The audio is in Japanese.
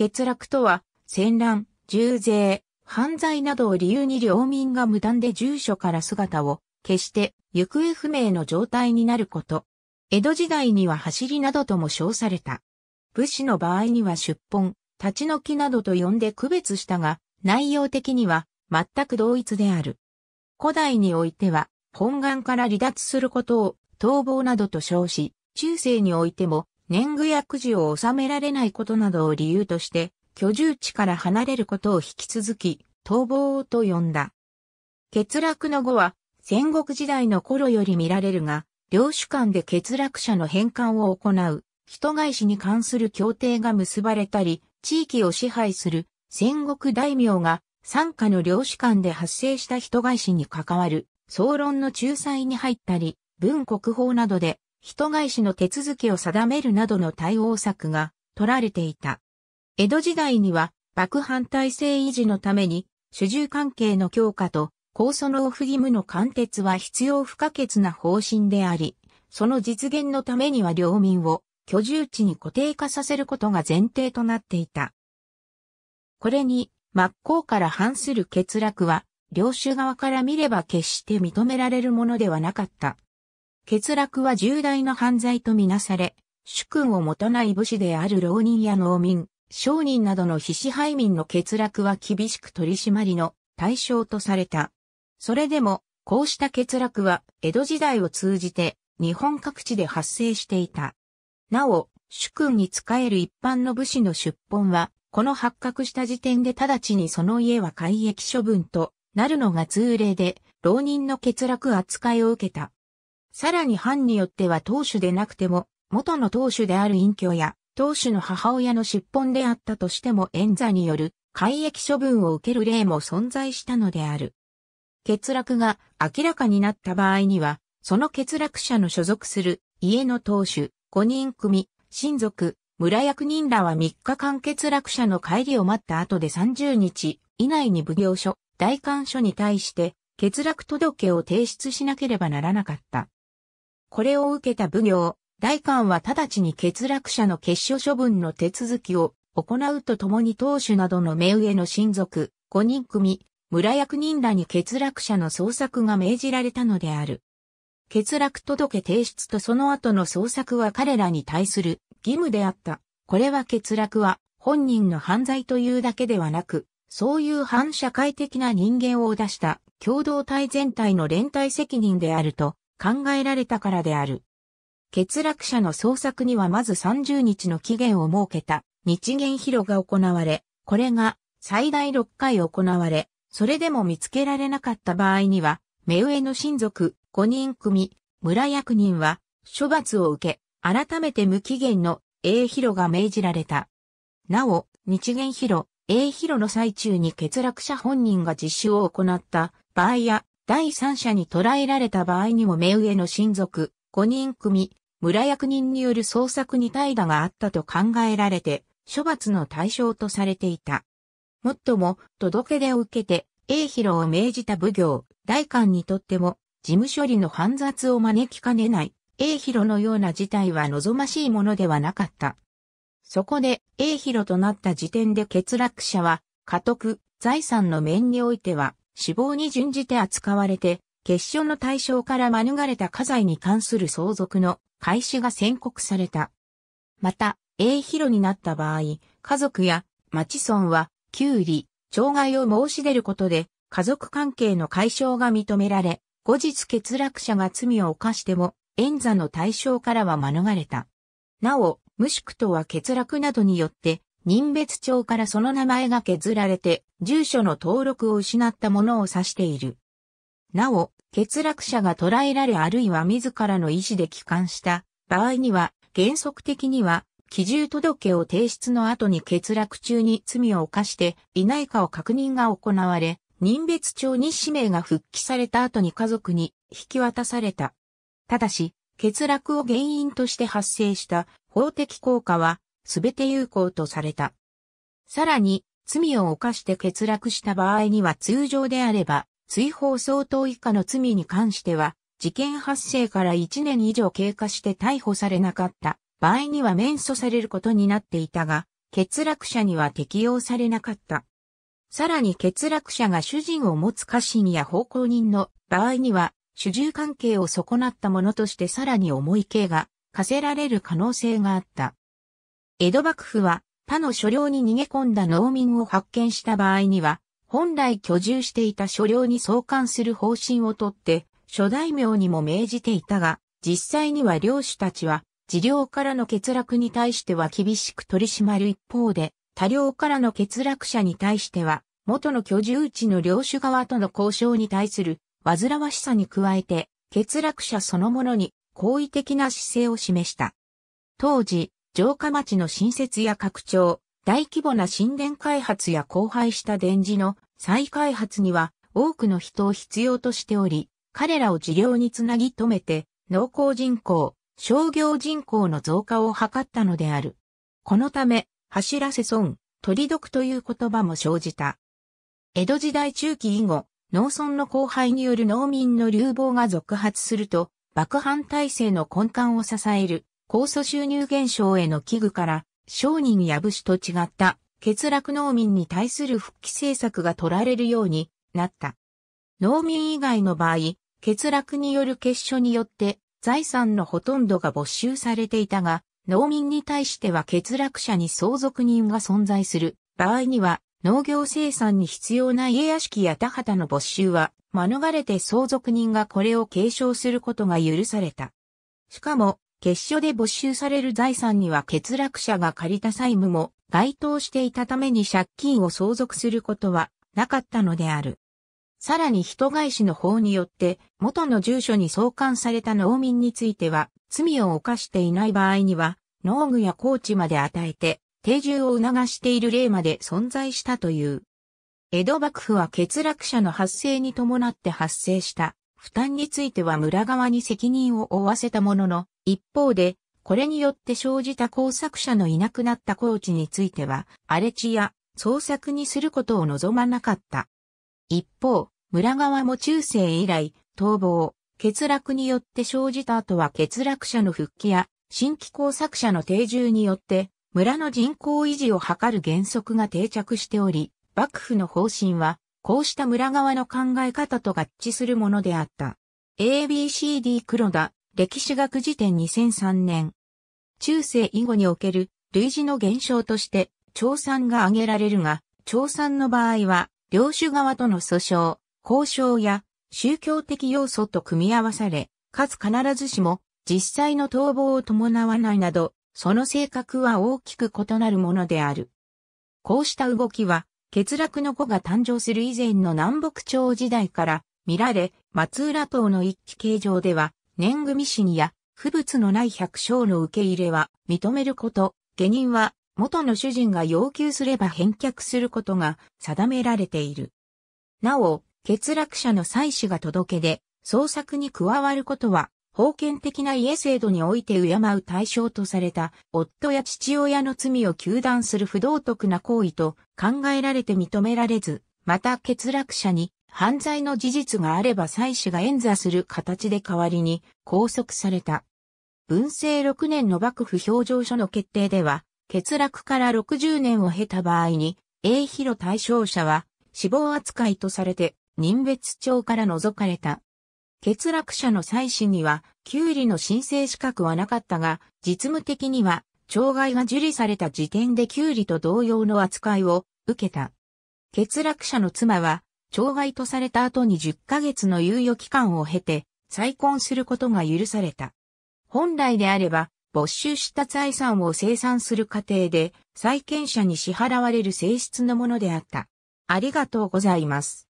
欠落とは、戦乱、重税、犯罪などを理由に領民が無断で住所から姿を消して行方不明の状態になること。江戸時代には走りなどとも称された。武士の場合には出本、立ち退きなどと呼んで区別したが、内容的には全く同一である。古代においては、本願から離脱することを逃亡などと称し、中世においても年貢やくじを納められないことなどを理由として、居住地から離れることを引き続き、逃亡と呼んだ。欠落の後は、戦国時代の頃より見られるが、領主間で欠落者の返還を行う、人返しに関する協定が結ばれたり、地域を支配する戦国大名が、参加の領主間で発生した人返しに関わる、総論の仲裁に入ったり、文国法などで人返しの手続きを定めるなどの対応策が取られていた。江戸時代には、幕藩体制維持のために、主従関係の強化と、高素納不義務の貫徹は必要不可欠な方針であり、その実現のためには領民を居住地に固定化させることが前提となっていた。これに、真っ向から反する欠落は、領主側から見れば決して認められるものではなかった。欠落は重大な犯罪とみなされ、主君を持たない武士である浪人や農民、商人などの非支配民の欠落は厳しく取り締まりの対象とされた。それでも、こうした欠落は江戸時代を通じて日本各地で発生していた。なお、主君に仕える一般の武士の出奔は、この発覚した時点で直ちにその家は改役処分となるのが通例で、浪人の欠落扱いを受けた。さらに藩によっては当主でなくても、元の当主である隠居や、当主の母親の出本であったとしても演座による改役処分を受ける例も存在したのである。欠落が明らかになった場合には、その欠落者の所属する家の当主、5人組、親族、村役人らは3日間欠落者の帰りを待った後で30日以内に奉行所、大官所に対して欠落届を提出しなければならなかった。これを受けた奉行、大官は直ちに欠落者の決所処分の手続きを行うとともに当主などの目上の親族、5人組、村役人らに欠落者の捜索が命じられたのである。欠落届提出とその後の捜索は彼らに対する義務であった。これは欠落は本人の犯罪というだけではなく、そういう反社会的な人間を出した共同体全体の連帯責任であると考えられたからである。欠落者の捜索にはまず30日の期限を設けた日元広が行われ、これが最大6回行われ、それでも見つけられなかった場合には、目上の親族5人組、村役人は処罰を受け、改めて無期限の A 広が命じられた。なお、日元広、A 広の最中に欠落者本人が実習を行った場合や、第三者に捕らえられた場合にも目上の親族、5人組、村役人による捜索に怠惰があったと考えられて、処罰の対象とされていた。もっとも、届け出を受けて、栄広を命じた奉行、大官にとっても、事務処理の煩雑を招きかねない、栄広のような事態は望ましいものではなかった。そこで、栄広となった時点で欠落者は、家督、財産の面においては、死亡に準じて扱われて、結晶の対象から免れた家財に関する相続の開始が宣告された。また、永広になった場合、家族や町村は、給理、障害を申し出ることで、家族関係の解消が認められ、後日欠落者が罪を犯しても、演座の対象からは免れた。なお、無宿とは欠落などによって、人別帳からその名前が削られて、住所の登録を失ったものを指している。なお、欠落者が捕らえられあるいは自らの意思で帰還した場合には、原則的には、基準届を提出の後に欠落中に罪を犯していないかを確認が行われ、人別帳に氏名が復帰された後に家族に引き渡された。ただし、欠落を原因として発生した法的効果はすべて有効とされた。さらに、罪を犯して欠落した場合には通常であれば、追放相当以下の罪に関しては、事件発生から1年以上経過して逮捕されなかった場合には免訴されることになっていたが、欠落者には適用されなかった。さらに欠落者が主人を持つ家臣や奉公人の場合には、主従関係を損なったものとしてさらに重い刑が課せられる可能性があった。江戸幕府は他の所領に逃げ込んだ農民を発見した場合には、本来居住していた所領に送還する方針をとって、諸大名にも命じていたが、実際には領主たちは、自領からの欠落に対しては厳しく取り締まる一方で、他領からの欠落者に対しては、元の居住地の領主側との交渉に対する煩わしさに加えて、欠落者そのものに好意的な姿勢を示した。当時、城下町の新設や拡張、大規模な新田開発や荒廃した電磁の再開発には多くの人を必要としており、彼らを事業につなぎ止めて、農耕人口、商業人口の増加を図ったのである。このため、走らせ損、取り得という言葉も生じた。江戸時代中期以後、農村の荒廃による農民の流亡が続発すると、幕藩体制の根幹を支える高素収入減少への危惧から、商人や武士と違った欠落農民に対する復帰政策が取られるようになった。農民以外の場合、欠落による結所によって財産のほとんどが没収されていたが、農民に対しては欠落者に相続人が存在する場合には、農業生産に必要な家屋敷や田畑の没収は免れて相続人がこれを継承することが許された。しかも、結所で没収される財産には欠落者が借りた債務も該当していたために借金を相続することはなかったのである。さらに人返しの法によって元の住所に送還された農民については罪を犯していない場合には農具や高地まで与えて定住を促している例まで存在したという。江戸幕府は欠落者の発生に伴って発生した負担については村側に責任を負わせたものの、一方で、これによって生じた工作者のいなくなった高地については、荒れ地や創作にすることを望まなかった。一方、村側も中世以来、逃亡、欠落によって生じた後は欠落者の復帰や、新規工作者の定住によって、村の人口維持を図る原則が定着しており、幕府の方針は、こうした村側の考え方と合致するものであった。ABCD 黒田、歴史学辞典2003年。中世以後における類似の現象として、調産が挙げられるが、調産の場合は、領主側との訴訟、交渉や宗教的要素と組み合わされ、かつ必ずしも実際の逃亡を伴わないなど、その性格は大きく異なるものである。こうした動きは、欠落の子が誕生する以前の南北朝時代から見られ、松浦島の一期形状では、年組死にや、不物のない百姓の受け入れは認めること、下人は元の主人が要求すれば返却することが定められている。なお、欠落者の妻子が届けで、捜索に加わることは封建的な家制度において敬う対象とされた夫や父親の罪を糾弾する不道徳な行為と考えられて認められず、また欠落者に犯罪の事実があれば妻子が演座する形で代わりに拘束された。文政6年の幕府表情書の決定では、欠落から60年を経た場合に、永広対象者は死亡扱いとされて、人別帳から除かれた。欠落者の妻子には、給利の申請資格はなかったが、実務的には、障害が受理された時点で給利と同様の扱いを受けた。欠落者の妻は、障害とされた後に10ヶ月の猶予期間を経て、再婚することが許された。本来であれば、没収した財産を生産する過程で、債権者に支払われる性質のものであった。ありがとうございます。